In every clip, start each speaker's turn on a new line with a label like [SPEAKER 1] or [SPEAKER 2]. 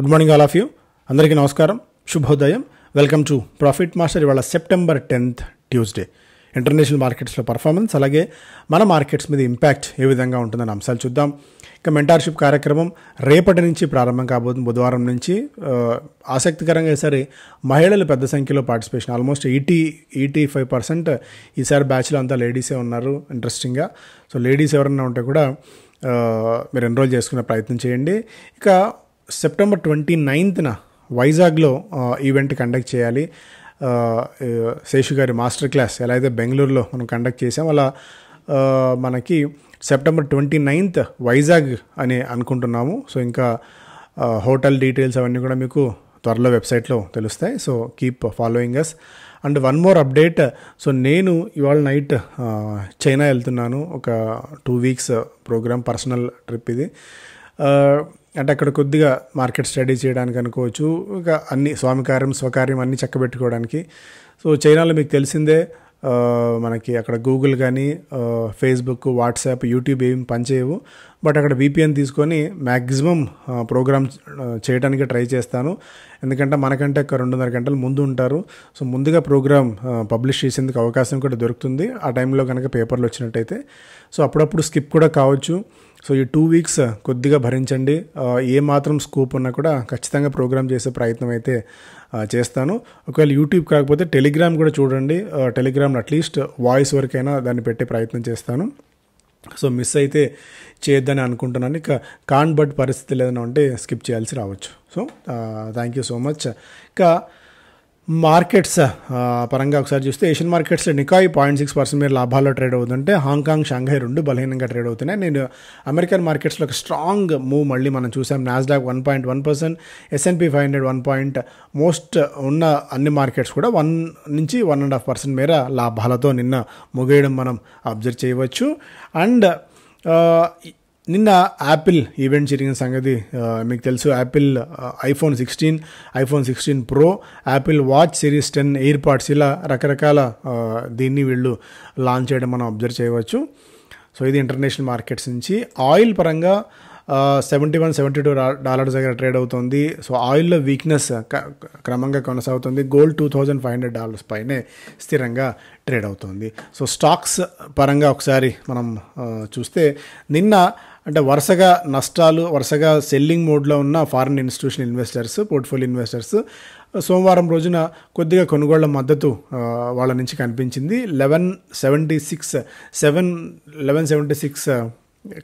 [SPEAKER 1] good morning all of you అందరికీ నమస్కారం శుభోదయం వెల్కమ్ టు ప్రాఫిట్ మాస్టర్ ఇవాళ సెప్టెంబర్ టెన్త్ ట్యూస్డే ఇంటర్నేషనల్ మార్కెట్స్లో పర్ఫార్మెన్స్ అలాగే మన మార్కెట్స్ మీద ఇంపాక్ట్ ఏ విధంగా ఉంటుందని అంశాలు చూద్దాం ఇక మెంటార్షిప్ కార్యక్రమం రేపటి నుంచి ప్రారంభం కాబోతుంది బుధవారం నుంచి ఆసక్తికరంగా సరే మహిళలు పెద్ద సంఖ్యలో participation almost eighty eighty five percent ఈసారి బ్యాచ్లో అంతా లేడీసే ఉన్నారు ఇంట్రెస్టింగ్గా సో లేడీస్ ఎవరన్నా ఉంటే కూడా మీరు ఎన్రోల్ చేసుకునే ప్రయత్నం చేయండి ఇక సెప్టెంబర్ ట్వంటీ నైన్త్న వైజాగ్లో ఈవెంట్ కండక్ట్ చేయాలి శేషు గారి మాస్టర్ క్లాస్ ఎలా అయితే బెంగళూరులో మనం కండక్ట్ చేసాం అలా మనకి సెప్టెంబర్ ట్వంటీ నైన్త్ వైజాగ్ అని అనుకుంటున్నాము సో ఇంకా హోటల్ డీటెయిల్స్ అవన్నీ కూడా మీకు త్వరలో వెబ్సైట్లో తెలుస్తాయి so keep following us and one more update so నేను ఇవాళ నైట్ చైనా వెళ్తున్నాను ఒక two weeks program personal trip ఇది అంటే అక్కడ కొద్దిగా మార్కెట్ స్టడీ చేయడానికి అనుకోవచ్చు ఇక అన్ని స్వామి కార్యం స్వకార్యం అన్నీ చక్కబెట్టుకోవడానికి సో చైనాలో మీకు తెలిసిందే మనకి అక్కడ గూగుల్ కానీ ఫేస్బుక్ వాట్సాప్ యూట్యూబ్ ఏమి పనిచేయవు బట్ అక్కడ విపిఎన్ తీసుకొని మ్యాక్సిమం ప్రోగ్రామ్ చేయడానికి ట్రై చేస్తాను ఎందుకంటే మనకంటే ఒక రెండున్నర గంటలు ముందు ఉంటారు సో ముందుగా ప్రోగ్రామ్ పబ్లిష్ చేసేందుకు అవకాశం కూడా దొరుకుతుంది ఆ టైంలో కనుక పేపర్లు వచ్చినట్టయితే సో అప్పుడప్పుడు స్కిప్ కూడా కావచ్చు సో ఈ టూ వీక్స్ uh, కొద్దిగా భరించండి uh, ఏ మాత్రం స్కోప్ ఉన్నా కూడా ఖచ్చితంగా ప్రోగ్రామ్ చేసే ప్రయత్నం అయితే uh, చేస్తాను ఒకవేళ యూట్యూబ్ కాకపోతే టెలిగ్రామ్ కూడా చూడండి టెలిగ్రామ్ అట్లీస్ట్ వాయిస్ వరకైనా దాన్ని పెట్టే ప్రయత్నం చేస్తాను సో మిస్ అయితే చేయొద్దని అనుకుంటున్నాను ఇక కాన్ బట్ పరిస్థితులు ఏదైనా ఉంటే స్కిప్ చేయాల్సి రావచ్చు so thank you so much ఇక మార్కెట్స్ పరంగా ఒకసారి చూస్తే Asian markets Nikkei point six percent మీద లాభాల్లో ట్రేడ్ అవుతుంటే హాంకాంగ్ షాంఘై రెండు బలహీనంగా ట్రేడ్ అవుతున్నాయి నేను అమెరికన్ మార్కెట్స్లో ఒక స్ట్రాంగ్ మూవ్ మళ్ళీ మనం చూసాం Nasdaq one point one percent S and P five hundred one point most ఉన్న అన్ని మార్కెట్స్ కూడా వన్ నుంచి వన్ అండ్ హాఫ్ పర్సెంట్ మేర లాభాలతో నిన్న ముగేయడం మనం అబ్జర్వ్ చేయవచ్చు అండ్ నిన్న యాపిల్ ఈవెంట్ జరిగిన సంగతి మీకు తెలుసు Apple iPhone sixteen iPhone sixteen pro Apple watch series ten AirPods ఇలా రకరకాల దీన్ని వీళ్ళు లాంచ్ చేయడం మనం అబ్జర్వ్ చేయవచ్చు సో ఇది ఇంటర్నేషనల్ మార్కెట్స్ నుంచి ఆయిల్ పరంగా seventy one seventy two dollars దగ్గర ట్రేడ్ అవుతుంది సో ఆయిల్లో వీక్నెస్ క్రమంగా కొనసాగుతుంది gold two thousand five hundred dollars పైనే స్థిరంగా ట్రేడ్ అవుతుంది సో స్టాక్స్ పరంగా ఒకసారి మనం చూస్తే నిన్న అంటే వరుసగా నష్టాలు వరుసగా సెల్లింగ్ మోడ్లో ఉన్న foreign institution investors portfolio investors సోమవారం రోజున కొద్దిగా కొనుగోళ్ల మద్దతు వాళ్ళ నుంచి కనిపించింది eleven seventy six seven eleven seventy six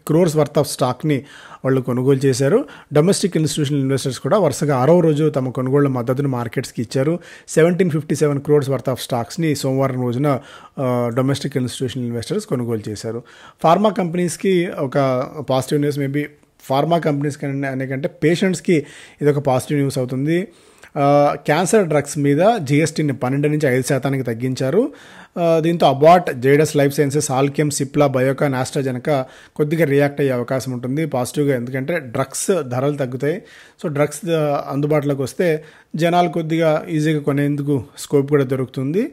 [SPEAKER 1] crores worth of స్టాక్ని వాళ్ళు కొనుగోలు చేశారు డొమెస్టిక్ ఇన్స్టిట్యూషనల్ ఇన్వెస్టర్స్ కూడా వరుసగా ఆరో రోజు తమ కొనుగోళ్ల మద్దతును మార్కెట్స్కి ఇచ్చారు seventeen fifty seven crores worth of స్టాక్స్ని సోమవారం రోజున డొమెస్టిక్ ఇన్స్టిట్యూషనల్ ఇన్వెస్టర్స్ కొనుగోలు చేశారు ఫార్మా కంపెనీస్కి ఒక positive news maybe pharma companies కానీ అనేకంటే పేషెంట్స్కి ఇది ఒక పాజిటివ్ న్యూస్ అవుతుంది క్యాన్సర్ డ్రగ్స్ మీద జిఎస్టీని పన్నెండు నుంచి ఐదు శాతానికి తగ్గించారు దీంతో Abbott Zydus life sciences Alkem Cipla Biocon జనక కొద్దిగా రియాక్ట్ అయ్యే అవకాశం ఉంటుంది పాజిటివ్గా ఎందుకంటే డ్రగ్స్ ధరలు తగ్గుతాయి సో డ్రగ్స్ అందుబాటులోకి వస్తే జనాలు కొద్దిగా ఈజీగా కొనేందుకు స్కోప్ కూడా దొరుకుతుంది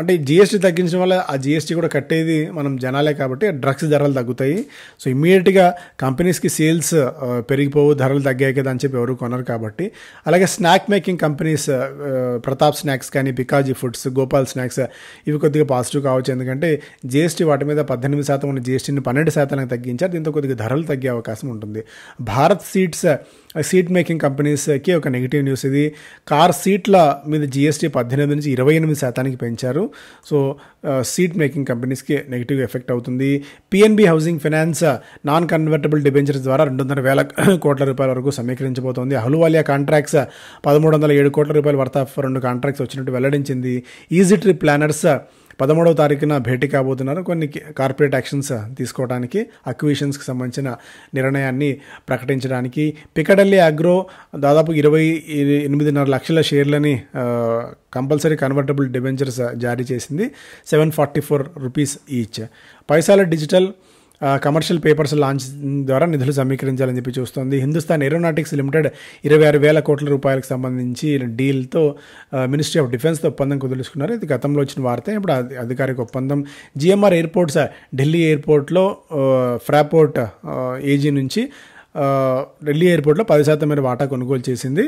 [SPEAKER 1] అంటే జిఎస్టీ తగ్గించడం వల్ల ఆ జిఎస్టీ కూడా కట్టేది మనం జనాలే కాబట్టి డ్రగ్స్ ధరలు తగ్గుతాయి సో ఇమీడియట్గా కంపెనీస్కి సేల్స్ పెరిగిపోవు ధరలు తగ్గాయి కదా అని చెప్పి ఎవరు కొనరు కాబట్టి అలాగే snack making companies Prataap snacks కానీ పికాజీ ఫుడ్స్ గోపాల్ స్నాక్స్ ఇవి కొద్దిగా పాజిటివ్ కావచ్చు ఎందుకంటే జిఎస్టీ వాటి మీద పద్దెనిమిది శాతం ఉన్న జిఎస్టీని పన్నెండు శాతానికి తగ్గించారు దీంతో కొద్దిగా ధరలు తగ్గే అవకాశం ఉంటుంది భారత్ సీడ్స్ సీట్ మేకింగ్ కంపెనీస్కి ఒక నెగిటివ్ న్యూస్ ఇది కార్ సీట్ల మీద జిఎస్టీ పద్దెనిమిది నుంచి ఇరవై ఎనిమిది శాతానికి పెంచారు సో సీట్ మేకింగ్ కంపెనీస్కి నెగిటివ్ ఎఫెక్ట్ అవుతుంది P N B housing finance non convertible debentures ద్వారా వందల వేల కోట్ల రూపాయల వరకు సమీకరించబోతోంది అహ్లువాలియా కాంట్రాక్ట్స్ పదమూడు వందల ఏడు కోట్ల రూపాయల వర్త రెండు కాంట్రాక్ట్స్ వచ్చినట్టు వెల్లడించింది ఈజీ ట్రిప్ ప్లానర్స్ పదమూడవ తారీఖున భేటీ కాబోతున్నారు కొన్ని కార్పొరేట్ యాక్షన్స్ తీసుకోవడానికి అక్విషన్స్కి సంబంధించిన నిర్ణయాన్ని ప్రకటించడానికి పికడల్లి అగ్రో దాదాపు ఇరవై ఎనిమిదిన్నర లక్షల షేర్లని కంపల్సరీ కన్వర్టబుల్ డిబెంచర్స్ జారీ చేసింది seven forty four rupees each పైసాల డిజిటల్ కమర్షియల్ పేపర్స్ లాంచ్ ద్వారా నిధులు సమీకరించాలని చెప్పి చూస్తోంది హిందుస్థాన్ ఏరోనాటిక్స్ లిమిటెడ్ ఇరవై ఆరు వేల కోట్ల రూపాయలకు సంబంధించి డీల్తో మినిస్ట్రీ ఆఫ్ డిఫెన్స్తో ఒప్పందం కుదుర్చుకున్నారు ఇది గతంలో వచ్చిన వార్త ఇప్పుడు అధికారిక ఒప్పందం జిఎంఆర్ ఎయిర్పోర్ట్స్ ఢిల్లీ ఎయిర్పోర్ట్లో ఫ్రాపోర్ట్ ఏజీ నుంచి ఢిల్లీ ఎయిర్పోర్ట్లో పది శాతం మేర వాటా కొనుగోలు చేసింది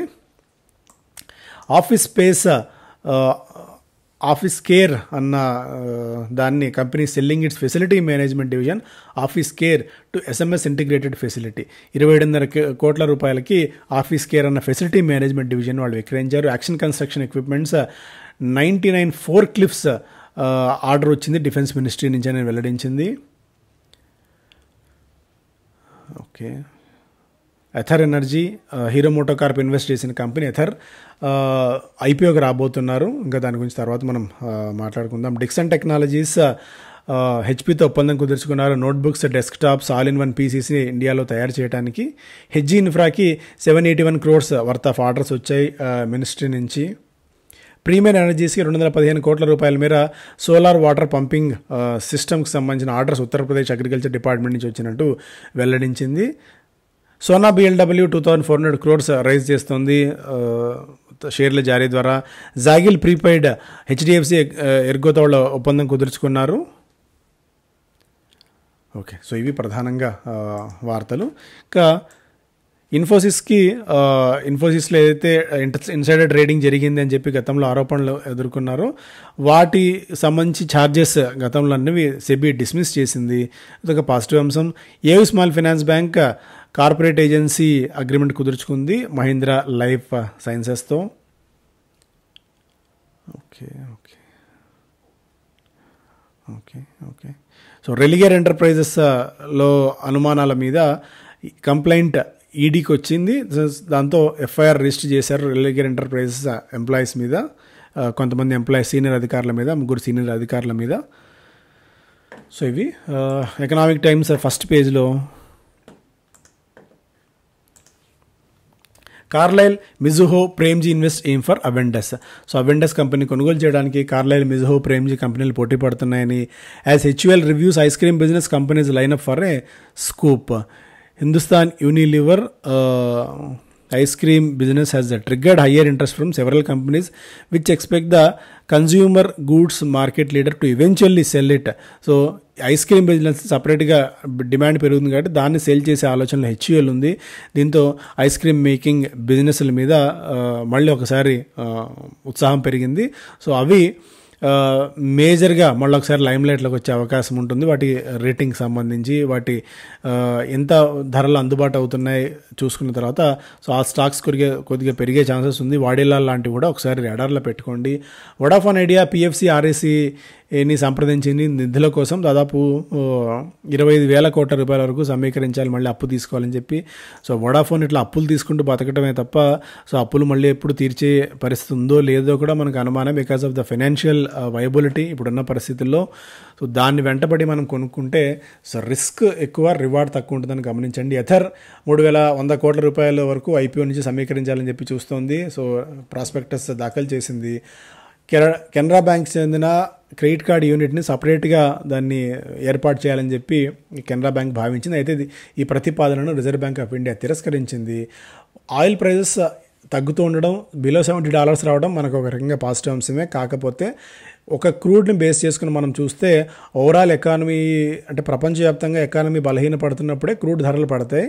[SPEAKER 1] ఆఫీస్ స్పేస్ ఆఫీస్ కేర్ అన్న దాన్ని company selling its facility management division office care to S M S integrated facility ఇరవై ఏడున్నర కోట్ల రూపాయలకి ఆఫీస్ కేర్ అన్న ఫెసిలిటీ మేనేజ్మెంట్ డివిజన్ వాళ్ళు విక్రయించారు action construction equipments ninety nine four క్లిప్స్ ఆర్డర్ వచ్చింది డిఫెన్స్ మినిస్ట్రీ నుంచి అని వెల్లడించింది okay Ather Energy Hero MotoCorp invest చేసిన కంపెనీ ఎథర్ ఐపీఓకి రాబోతున్నారు ఇంకా దాని గురించి తర్వాత మనం మాట్లాడుకుందాం డిక్సన్ టెక్నాలజీస్ హెచ్పితో ఒప్పందం కుదుర్చుకున్నారు notebooks desktops all in one పీసీస్ని ఇండియాలో తయారు చేయడానికి హెచ్జీ ఇన్ఫ్రాకి seven eighty one crores worth of orders వచ్చాయి మినిస్ట్రీ నుంచి ప్రీమియర్ ఎనర్జీస్కి రెండు వందల పదిహేను కోట్ల రూపాయల మేర సోలార్ వాటర్ పంపింగ్ సిస్టమ్కి సంబంధించిన ఆర్డర్స్ ఉత్తరప్రదేశ్ అగ్రికల్చర్ డిపార్ట్మెంట్ నుంచి వచ్చినట్టు వెల్లడించింది Sona B L W two thousand four hundred crores raise చేస్తుంది షేర్ల జారీ ద్వారా జాగిల్ ప్రీపెయిడ్ హెచ్డిఎఫ్సి ఎర్గోతోళ్ళ ఒప్పందం కుదుర్చుకున్నారు ఓకే సో ఇవి ప్రధానంగా వార్తలు ఇంకా ఇన్ఫోసిస్కి ఇన్ఫోసిస్లో ఏదైతే ఇన్సైడర్ ట్రేడింగ్ జరిగింది అని చెప్పి గతంలో ఆరోపణలు ఎదుర్కొన్నారో వాటి సంబంధించి ఛార్జెస్ గతంలో అన్నవి సెబీ డిస్మిస్ చేసింది ఇదొక పాజిటివ్ అంశం ఏవి small finance bank corporate agency agreement కుదుర్చుకుంది మహీంద్రా లైఫ్ సైన్సెస్తో okay okay okay okay so Religare ఎంటర్ప్రైజెస్లో అనుమానాల మీద కంప్లైంట్ ఈడీకి వచ్చింది దాంతో ఎఫ్ఐఆర్ రిజిస్టర్ చేశారు రెలిగేర్ ఎంటర్ప్రైజెస్ ఎంప్లాయీస్ మీద కొంతమంది ఎంప్లాయీస్ సీనియర్ అధికారుల మీద ముగ్గురు సీనియర్ అధికారుల మీద సో ఇవి ఎకనామిక్ టైమ్స్ ఫస్ట్ పేజ్లో Carlyle Mizuho Premji invest aim for Avendus so Avendus company కొనుగోలు చేయడానికి కార్లైల్ మిజుహో ప్రేమ్జీ కంపెనీలు పోటీ పడుతున్నాయని as H U L reviews ice cream business companies line up for a scoop Hindustan Unilever ice cream business has triggered higher interest from several companies which expect the consumer goods market leader to eventually sell it so ice cream business సపరేట్గా demand పెరుగుతుంది కాబట్టి దాన్ని sale చేసే ఆలోచనలు HUL e ఉంది దీంతో ice cream making బిజినెస్ల మీద మళ్ళీ ఒకసారి ఉత్సాహం పెరిగింది సో అవి మేజర్గా మళ్ళీ ఒకసారి లైమ్ లైట్లోకి వచ్చే అవకాశం ఉంటుంది వాటి రేటింగ్ సంబంధించి వాటి ఎంత ధరలు అందుబాటు అవుతున్నాయి చూసుకున్న తర్వాత సో ఆ స్టాక్స్ కొద్దిగా కొద్దిగా పెరిగే ఛాన్సెస్ ఉంది వాడేలా లాంటివి కూడా ఒకసారి రెడార్లో పెట్టుకోండి వడాఫోన్ ఐడియా పిఎఫ్సి ఆర్ఏసీ ఏని సంప్రదించింది నిధుల కోసం దాదాపు ఇరవై ఐదు వేల కోట్ల రూపాయల వరకు సమీకరించాలి మళ్ళీ అప్పు తీసుకోవాలని చెప్పి సో వడాఫోన్ ఇట్లా అప్పులు తీసుకుంటూ బతకటమే తప్ప సో అప్పులు మళ్ళీ ఎప్పుడు తీర్చే పరిస్థితి ఉందో లేదో కూడా మనకు అనుమానం because of the financial viability ఇప్పుడున్న పరిస్థితుల్లో సో దాన్ని వెంటబడి మనం కొనుక్కుంటే సో రిస్క్ ఎక్కువ రివార్డ్ తక్కువ ఉంటుందని గమనించండి ఎథర్ మూడు వేల వంద కోట్ల రూపాయల వరకు ఐపీఓ నుంచి సమీకరించాలని చెప్పి చూస్తోంది సో ప్రాస్పెక్టస్ దాఖలు చేసింది కెనరా బ్యాంక్ చెందిన క్రెడిట్ కార్డ్ యూనిట్ని సపరేట్గా దాన్ని ఏర్పాటు చేయాలని చెప్పి కెనరా బ్యాంక్ భావించింది అయితే ఈ ప్రతిపాదనను రిజర్వ్ బ్యాంక్ ఆఫ్ ఇండియా తిరస్కరించింది ఆయిల్ ప్రైజెస్ తగ్గుతూ ఉండడం బిలో సెవెంటీ డాలర్స్ రావడం మనకు ఒక రకంగా పాజిటివ్ అంశమే కాకపోతే ఒక క్రూడ్ని బేస్ చేసుకుని మనం చూస్తే ఓవరాల్ ఎకానమీ అంటే ప్రపంచవ్యాప్తంగా ఎకానమీ బలహీన పడుతున్నప్పుడే క్రూడ్ ధరలు పడతాయి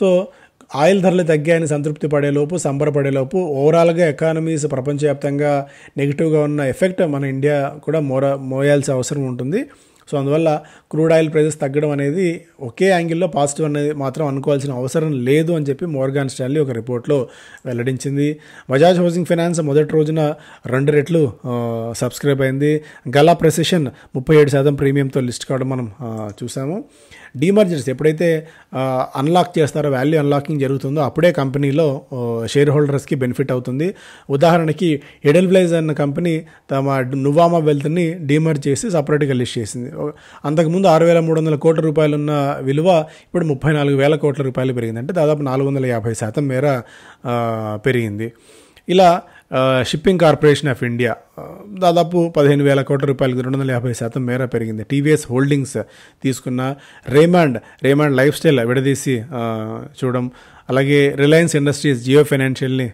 [SPEAKER 1] సో ఆయిల్ ధరలు తగ్గాయని సంతృప్తి పడేలోపు సంబరపడేలోపు ఓవరాల్గా ఎకానమీస్ ప్రపంచవ్యాప్తంగా నెగిటివ్గా ఉన్న ఎఫెక్ట్ మన ఇండియా కూడా మోర మోయాల్సిన అవసరం ఉంటుంది సో అందువల్ల క్రూడ్ ఆయిల్ ప్రైజెస్ తగ్గడం అనేది ఒకే యాంగిల్లో పాజిటివ్ అనేది మాత్రం అనుకోవాల్సిన అవసరం లేదు అని చెప్పి మోర్గాన్ స్టాన్లీ ఒక రిపోర్ట్లో వెల్లడించింది బజాజ్ హౌసింగ్ ఫైనాన్స్ మొదటి రోజున రెండు రెట్లు సబ్స్క్రైబ్ అయింది గలా ప్రెసిషన్ ముప్పై ఏడు శాతం ప్రీమియంతో లిస్ట్ కావడం మనం చూసాము డీమర్జెన్స్ ఎప్పుడైతే అన్లాక్ చేస్తారో వాల్యూ అన్లాకింగ్ జరుగుతుందో అప్పుడే కంపెనీలో షేర్ హోల్డర్స్కి బెనిఫిట్ అవుతుంది ఉదాహరణకి ఎడల్ఫ్లైజ్ అన్న కంపెనీ తమ నువామా వెల్త్ని డీమర్జ్ చేసి సపరేట్గా లిస్ట్ చేసింది అంతకుముందు ఆరు వేల మూడు వందల కోట్ల రూపాయలు ఉన్న విలువ ఇప్పుడు ముప్పై నాలుగు వేల కోట్ల రూపాయలు పెరిగింది అంటే దాదాపు నాలుగు వందల యాభై శాతం మేర పెరిగింది ఇలా షిప్పింగ్ కార్పొరేషన్ ఆఫ్ ఇండియా దాదాపు పదిహేను వేల కోట్ల రూపాయలకి రెండు వందల యాభై శాతం మేర పెరిగింది టీవీఎస్ హోల్డింగ్స్ తీసుకున్న రేమాండ్ రేమాండ్ లైఫ్ స్టైల్ విడదీసి చూడడం అలాగే రిలయన్స్ ఇండస్ట్రీస్ జియో ఫైనాన్షియల్ని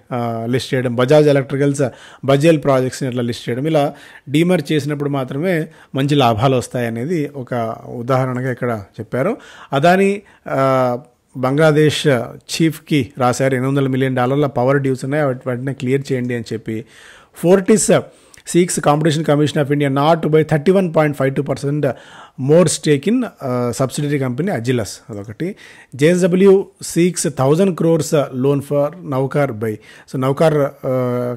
[SPEAKER 1] లిస్ట్ చేయడం బజాజ్ ఎలక్ట్రికల్స్ బజేల్ ప్రాజెక్ట్స్ని ఇట్లా లిస్ట్ చేయడం ఇలా డీమర్ చేసినప్పుడు మాత్రమే మంచి లాభాలు వస్తాయనేది ఒక ఉదాహరణగా ఇక్కడ చెప్పారు అదాని బంగ్లాదేశ్ చీఫ్కి రాశారు ఎనిమిది వందల మిలియన్ డాలర్ల పవర్ డ్యూస్ ఉన్నాయి వాటిని క్లియర్ చేయండి అని చెప్పి Fortis competition commission of nod buy thirty one point five two percent more stake in subsidiary company Agilus అదొకటి JSW six thousand crores loan for నౌకార్ బై సో నౌకార్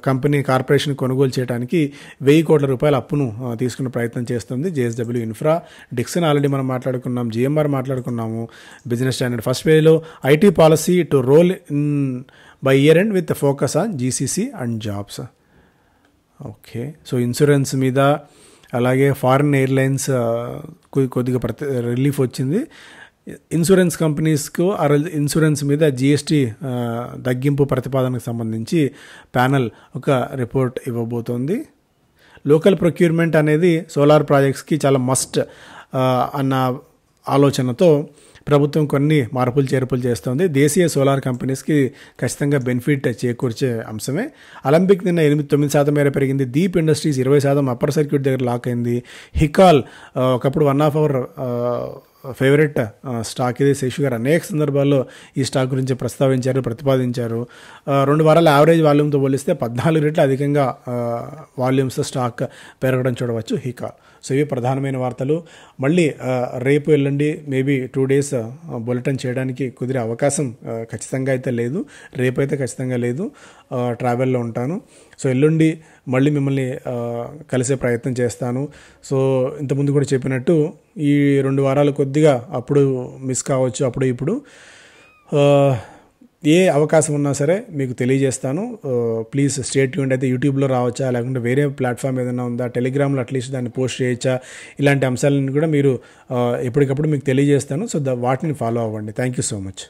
[SPEAKER 1] కంపెనీ కార్పొరేషన్ కొనుగోలు చేయడానికి వెయ్యి కోట్ల రూపాయల అప్పును uh, తీసుకున్న ప్రయత్నం చేస్తుంది జేఎస్డబ్ల్యూ ఇన్ఫ్రా డిక్సన్ ఆల్రెడీ మనం మాట్లాడుకున్నాం జిఎంఆర్ మాట్లాడుకున్నాము బిజినెస్ స్టాండర్డ్ ఫస్ట్ వేలో IT policy to roll in by year and with focus on GCC and jobs okay so insurance మీద అలాగే ఫారిన్ ఎయిర్లైన్స్ కొద్దిగా ప్రతి రిలీఫ్ వచ్చింది ఇన్సూరెన్స్ కంపెనీస్కు ఇన్సూరెన్స్ మీద జిఎస్టీ తగ్గింపు ప్రతిపాదనకు సంబంధించి ప్యానల్ ఒక రిపోర్ట్ ఇవ్వబోతోంది లోకల్ ప్రొక్యూర్మెంట్ అనేది సోలార్ ప్రాజెక్ట్స్కి చాలా మస్ట్ అన్న ఆలోచనతో ప్రభుత్వం కొన్ని మార్పులు చేర్పులు చేస్తోంది దేశీయ సోలార్ కంపెనీస్కి ఖచ్చితంగా బెనిఫిట్ చేకూర్చే అంశమే అలంపిక్ నిన్న ఎనిమిది తొమ్మిది శాతం మేర పెరిగింది దీప్ ఇండస్ట్రీస్ ఇరవై శాతం అప్పర్ సర్క్యూట్ దగ్గర లాక్ అయింది హికాల్ ఒకప్పుడు one of our favourite stock ఇది శేషు గారు అనేక సందర్భాల్లో ఈ స్టాక్ గురించి ప్రస్తావించారు ప్రతిపాదించారు రెండు వారాల యావరేజ్ వాల్యూమ్తో పోలిస్తే పద్నాలుగు రెట్లు అధికంగా వాల్యూమ్స్ స్టాక్ పెరగడం చూడవచ్చు హీకా సో ఇవి ప్రధానమైన వార్తలు మళ్ళీ రేపు వెళ్ళండి మేబీ టూ డేస్ బులెటిన్ చేయడానికి కుదిరే అవకాశం ఖచ్చితంగా అయితే లేదు రేపు అయితే ఖచ్చితంగా లేదు ట్రావెల్లో ఉంటాను సో ఎల్లుండి మళ్ళీ మిమ్మల్ని కలిసే ప్రయత్నం చేస్తాను సో ఇంతకుముందు కూడా చెప్పినట్టు ఈ రెండు వారాలు కొద్దిగా అప్పుడు మిస్ కావచ్చు అప్పుడు ఇప్పుడు ఏ అవకాశం ఉన్నా సరే మీకు తెలియజేస్తాను ప్లీజ్ స్టేట్ ట్యూన్ అయితే యూట్యూబ్లో రావచ్చా లేకుంటే వేరే ప్లాట్ఫామ్ ఏదైనా ఉందా టెలిగ్రామ్లో అట్లీస్ట్ దాన్ని పోస్ట్ చేయొచ్చా ఇలాంటి అంశాలను కూడా మీరు ఎప్పటికప్పుడు మీకు తెలియజేస్తాను సో ద వాటిని ఫాలో అవ్వండి థ్యాంక్ యూ సో మచ్